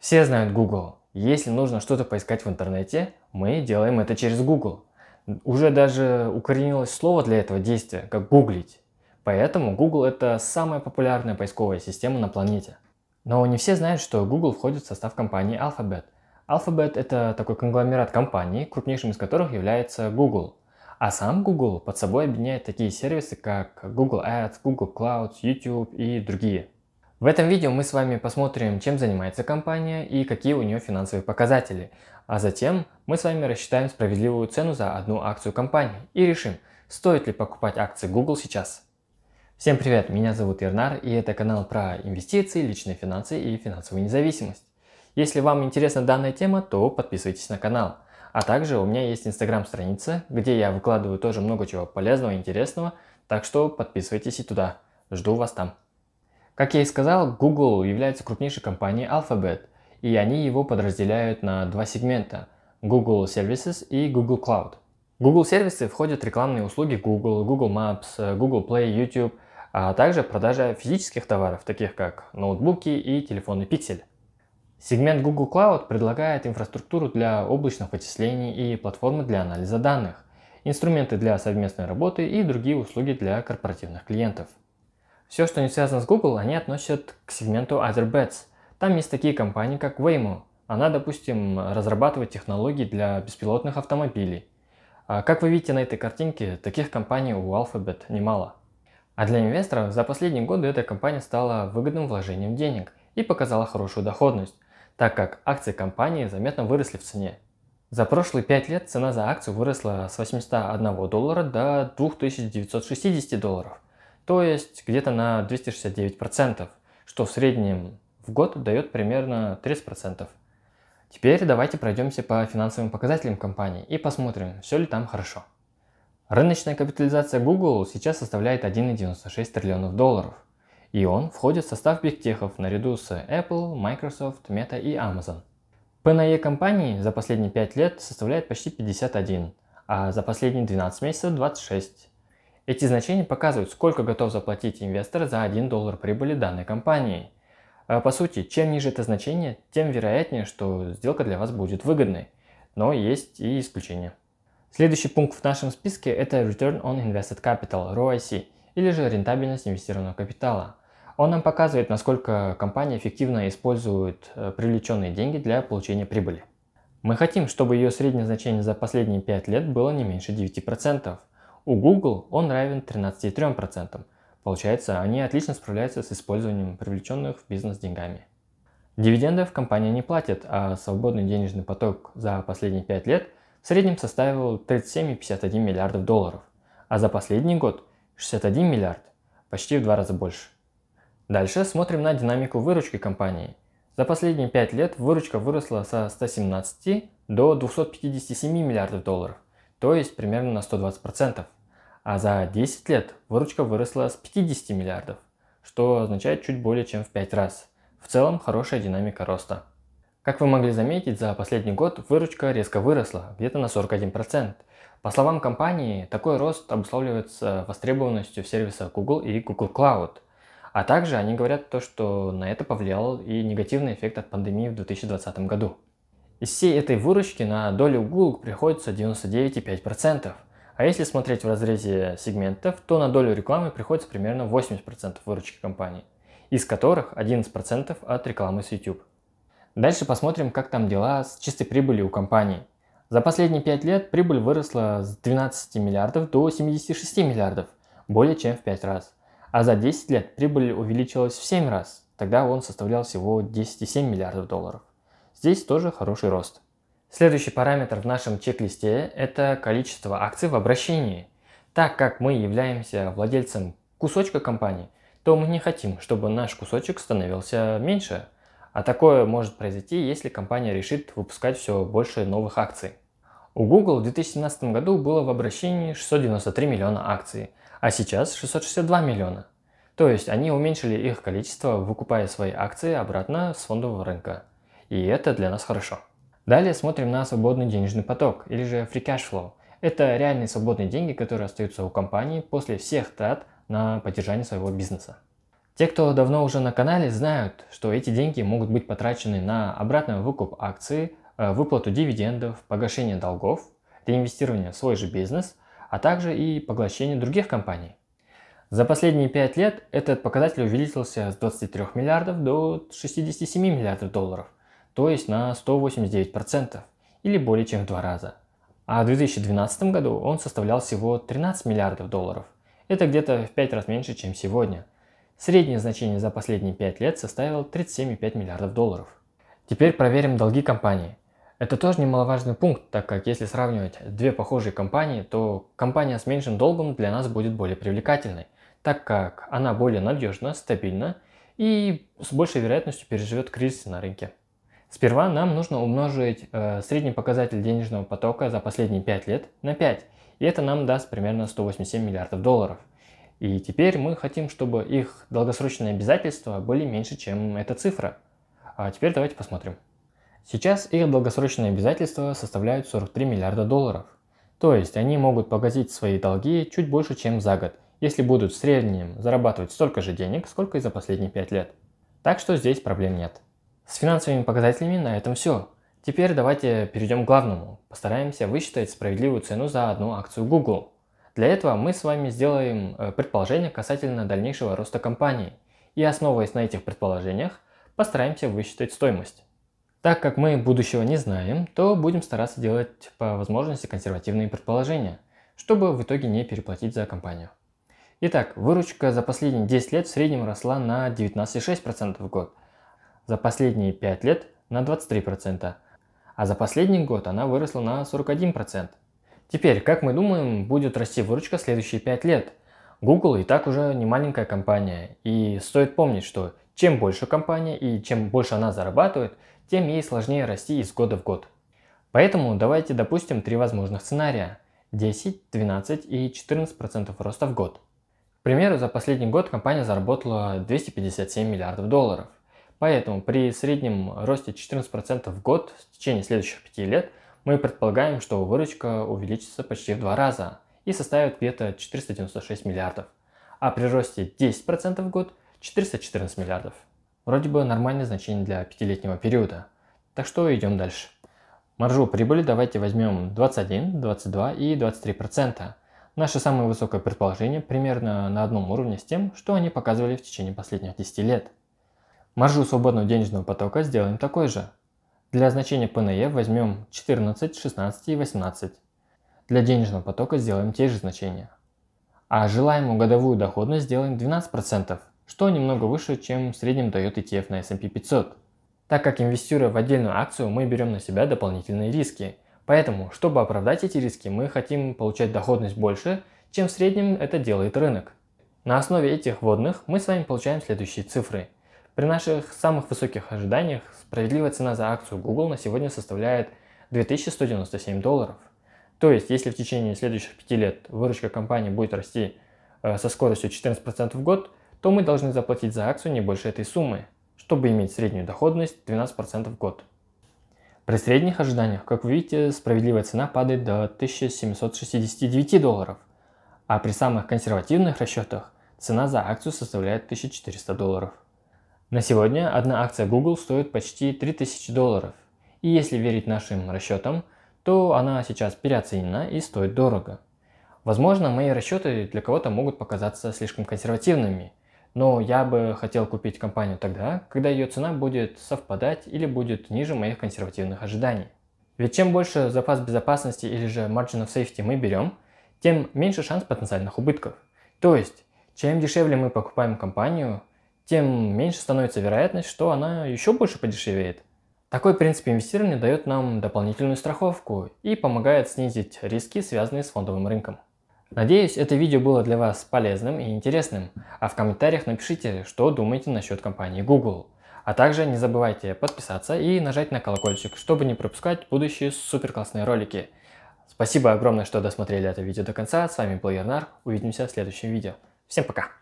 Все знают Google. Если нужно что-то поискать в интернете, мы делаем это через Google. Уже даже укоренилось слово для этого действия, как гуглить. Поэтому Google это самая популярная поисковая система на планете. Но не все знают, что Google входит в состав компании Alphabet. Alphabet это такой конгломерат компаний, крупнейшим из которых является Google. А сам Google под собой объединяет такие сервисы, как Google Ads, Google Cloud, YouTube и другие. В этом видео мы с вами посмотрим, чем занимается компания и какие у нее финансовые показатели, а затем мы с вами рассчитаем справедливую цену за одну акцию компании и решим, стоит ли покупать акции Google сейчас. Всем привет, меня зовут Ирнар и это канал про инвестиции, личные финансы и финансовую независимость. Если вам интересна данная тема, то подписывайтесь на канал. А также у меня есть инстаграм-страница, где я выкладываю тоже много чего полезного и интересного, так что подписывайтесь и туда. Жду вас там. Как я и сказал, Google является крупнейшей компанией Alphabet, и они его подразделяют на два сегмента – Google Services и Google Cloud. Google сервисы входят рекламные услуги Google, Google Maps, Google Play, YouTube, а также продажа физических товаров, таких как ноутбуки и телефоны Pixel. Сегмент Google Cloud предлагает инфраструктуру для облачных вычислений и платформы для анализа данных, инструменты для совместной работы и другие услуги для корпоративных клиентов. Все, что не связано с Google, они относят к сегменту OtherBets. Там есть такие компании, как Waymo. Она, допустим, разрабатывает технологии для беспилотных автомобилей. А как вы видите на этой картинке, таких компаний у Alphabet немало. А для инвесторов за последние годы эта компания стала выгодным вложением денег и показала хорошую доходность, так как акции компании заметно выросли в цене. За прошлые 5 лет цена за акцию выросла с 801 доллара до 2960 долларов то есть где-то на 269%, что в среднем в год дает примерно 30%. Теперь давайте пройдемся по финансовым показателям компании и посмотрим, все ли там хорошо. Рыночная капитализация Google сейчас составляет 1,96 триллионов долларов, и он входит в состав бигтехов наряду с Apple, Microsoft, Meta и Amazon. ПНЕ e компании за последние 5 лет составляет почти 51, а за последние 12 месяцев 26, эти значения показывают, сколько готов заплатить инвестор за 1 доллар прибыли данной компании. А, по сути, чем ниже это значение, тем вероятнее, что сделка для вас будет выгодной. Но есть и исключения. Следующий пункт в нашем списке – это Return on Invested Capital, ROIC, или же рентабельность инвестированного капитала. Он нам показывает, насколько компания эффективно использует э, привлеченные деньги для получения прибыли. Мы хотим, чтобы ее среднее значение за последние 5 лет было не меньше 9%. У Google он равен 13,3%. Получается, они отлично справляются с использованием привлеченных в бизнес деньгами. Дивидендов компания не платит, а свободный денежный поток за последние 5 лет в среднем составил 37,51 миллиардов долларов, а за последний год 61 миллиард, почти в два раза больше. Дальше смотрим на динамику выручки компании. За последние 5 лет выручка выросла со 117 до 257 миллиардов долларов – то есть примерно на 120%. А за 10 лет выручка выросла с 50 миллиардов, что означает чуть более чем в 5 раз. В целом хорошая динамика роста. Как вы могли заметить, за последний год выручка резко выросла, где-то на 41%. По словам компании, такой рост обусловливается востребованностью сервиса Google и Google Cloud. А также они говорят то, что на это повлиял и негативный эффект от пандемии в 2020 году. Из всей этой выручки на долю Google приходится 99,5%. А если смотреть в разрезе сегментов, то на долю рекламы приходится примерно 80% выручки компании, из которых 11% от рекламы с YouTube. Дальше посмотрим, как там дела с чистой прибылью у компании. За последние 5 лет прибыль выросла с 12 миллиардов до 76 миллиардов, более чем в 5 раз. А за 10 лет прибыль увеличилась в 7 раз, тогда он составлял всего 10,7 миллиардов долларов. Здесь тоже хороший рост. Следующий параметр в нашем чек-листе – это количество акций в обращении. Так как мы являемся владельцем кусочка компании, то мы не хотим, чтобы наш кусочек становился меньше. А такое может произойти, если компания решит выпускать все больше новых акций. У Google в 2017 году было в обращении 693 миллиона акций, а сейчас 662 миллиона. То есть они уменьшили их количество, выкупая свои акции обратно с фондового рынка и это для нас хорошо. Далее смотрим на свободный денежный поток, или же free cash flow. Это реальные свободные деньги, которые остаются у компании после всех трат на поддержание своего бизнеса. Те, кто давно уже на канале, знают, что эти деньги могут быть потрачены на обратный выкуп акций, э, выплату дивидендов, погашение долгов, реинвестирование в свой же бизнес, а также и поглощение других компаний. За последние 5 лет этот показатель увеличился с 23 миллиардов до 67 миллиардов долларов – то есть на 189% или более чем в два раза. А в 2012 году он составлял всего 13 миллиардов долларов. Это где-то в 5 раз меньше, чем сегодня. Среднее значение за последние 5 лет составило 37,5 миллиардов долларов. Теперь проверим долги компании. Это тоже немаловажный пункт, так как если сравнивать две похожие компании, то компания с меньшим долгом для нас будет более привлекательной, так как она более надежна, стабильна и с большей вероятностью переживет кризис на рынке. Сперва нам нужно умножить э, средний показатель денежного потока за последние 5 лет на 5, и это нам даст примерно 187 миллиардов долларов. И теперь мы хотим, чтобы их долгосрочные обязательства были меньше, чем эта цифра. А теперь давайте посмотрим. Сейчас их долгосрочные обязательства составляют 43 миллиарда долларов. То есть они могут погасить свои долги чуть больше, чем за год, если будут в среднем зарабатывать столько же денег, сколько и за последние 5 лет. Так что здесь проблем нет. С финансовыми показателями на этом все. Теперь давайте перейдем к главному. Постараемся высчитать справедливую цену за одну акцию Google. Для этого мы с вами сделаем э, предположение касательно дальнейшего роста компании и основываясь на этих предположениях, постараемся высчитать стоимость. Так как мы будущего не знаем, то будем стараться делать по возможности консервативные предположения, чтобы в итоге не переплатить за компанию. Итак, выручка за последние 10 лет в среднем росла на 19,6% в год, за последние 5 лет на 23%, а за последний год она выросла на 41%. Теперь, как мы думаем, будет расти выручка следующие 5 лет? Google и так уже не маленькая компания, и стоит помнить, что чем больше компания и чем больше она зарабатывает, тем ей сложнее расти из года в год. Поэтому давайте допустим три возможных сценария – 10, 12 и 14% роста в год. К примеру, за последний год компания заработала 257 миллиардов долларов. Поэтому при среднем росте 14% в год в течение следующих 5 лет мы предполагаем, что выручка увеличится почти в два раза и составит где-то 496 миллиардов, а при росте 10% в год 414 миллиардов. Вроде бы нормальное значение для пятилетнего периода. Так что идем дальше. Маржу прибыли давайте возьмем 21, 22 и 23%. Наше самое высокое предположение примерно на одном уровне с тем, что они показывали в течение последних 10 лет. Маржу свободного денежного потока сделаем такой же. Для значения ПНЕ e возьмем 14, 16 и 18. Для денежного потока сделаем те же значения. А желаемую годовую доходность сделаем 12%, что немного выше, чем в среднем дает ETF на S&P 500. Так как инвестируя в отдельную акцию, мы берем на себя дополнительные риски. Поэтому, чтобы оправдать эти риски, мы хотим получать доходность больше, чем в среднем это делает рынок. На основе этих вводных мы с вами получаем следующие цифры – при наших самых высоких ожиданиях справедливая цена за акцию Google на сегодня составляет 2197 долларов. То есть, если в течение следующих 5 лет выручка компании будет расти э, со скоростью 14% в год, то мы должны заплатить за акцию не больше этой суммы, чтобы иметь среднюю доходность 12% в год. При средних ожиданиях, как вы видите, справедливая цена падает до 1769 долларов, а при самых консервативных расчетах цена за акцию составляет 1400 долларов. На сегодня одна акция Google стоит почти 3000 долларов. И если верить нашим расчетам, то она сейчас переоценена и стоит дорого. Возможно, мои расчеты для кого-то могут показаться слишком консервативными, но я бы хотел купить компанию тогда, когда ее цена будет совпадать или будет ниже моих консервативных ожиданий. Ведь чем больше запас безопасности или же margin of safety мы берем, тем меньше шанс потенциальных убытков. То есть, чем дешевле мы покупаем компанию, тем меньше становится вероятность, что она еще больше подешевеет. Такой принцип инвестирования дает нам дополнительную страховку и помогает снизить риски, связанные с фондовым рынком. Надеюсь, это видео было для вас полезным и интересным, а в комментариях напишите, что думаете насчет компании Google. А также не забывайте подписаться и нажать на колокольчик, чтобы не пропускать будущие супер классные ролики. Спасибо огромное, что досмотрели это видео до конца. С вами был Ернар. Увидимся в следующем видео. Всем пока!